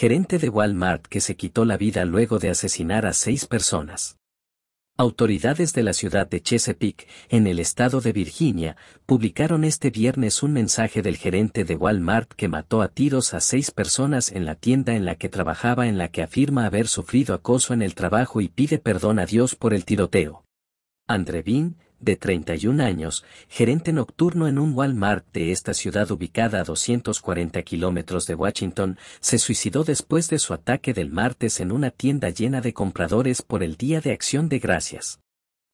gerente de Walmart que se quitó la vida luego de asesinar a seis personas. Autoridades de la ciudad de Chesapeake, en el estado de Virginia, publicaron este viernes un mensaje del gerente de Walmart que mató a tiros a seis personas en la tienda en la que trabajaba en la que afirma haber sufrido acoso en el trabajo y pide perdón a Dios por el tiroteo. Andrevin, de 31 años, gerente nocturno en un Walmart de esta ciudad ubicada a 240 kilómetros de Washington, se suicidó después de su ataque del martes en una tienda llena de compradores por el Día de Acción de Gracias.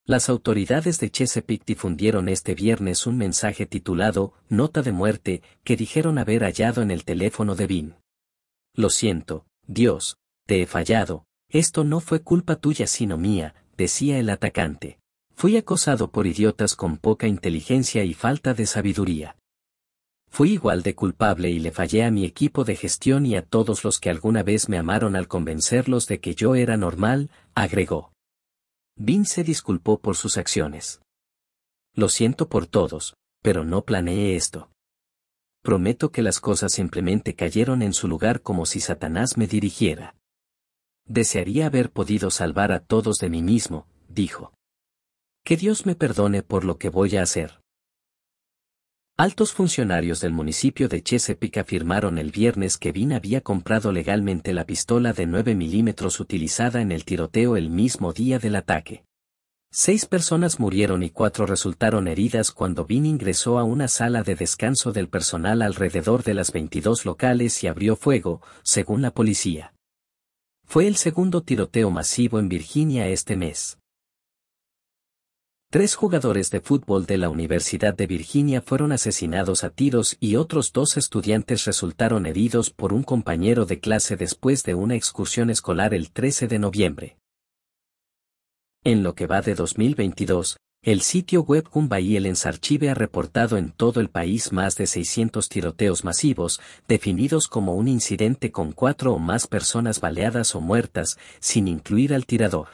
Las autoridades de Chesapeake difundieron este viernes un mensaje titulado Nota de muerte que dijeron haber hallado en el teléfono de Bean. Lo siento, Dios, te he fallado, esto no fue culpa tuya sino mía, decía el atacante. Fui acosado por idiotas con poca inteligencia y falta de sabiduría. Fui igual de culpable y le fallé a mi equipo de gestión y a todos los que alguna vez me amaron al convencerlos de que yo era normal, agregó. Vin se disculpó por sus acciones. Lo siento por todos, pero no planeé esto. Prometo que las cosas simplemente cayeron en su lugar como si Satanás me dirigiera. Desearía haber podido salvar a todos de mí mismo, dijo. Que Dios me perdone por lo que voy a hacer. Altos funcionarios del municipio de Chesapeake afirmaron el viernes que Vin había comprado legalmente la pistola de 9 milímetros utilizada en el tiroteo el mismo día del ataque. Seis personas murieron y cuatro resultaron heridas cuando Vin ingresó a una sala de descanso del personal alrededor de las 22 locales y abrió fuego, según la policía. Fue el segundo tiroteo masivo en Virginia este mes. Tres jugadores de fútbol de la Universidad de Virginia fueron asesinados a tiros y otros dos estudiantes resultaron heridos por un compañero de clase después de una excursión escolar el 13 de noviembre. En lo que va de 2022, el sitio web y el Ensarchive ha reportado en todo el país más de 600 tiroteos masivos, definidos como un incidente con cuatro o más personas baleadas o muertas, sin incluir al tirador.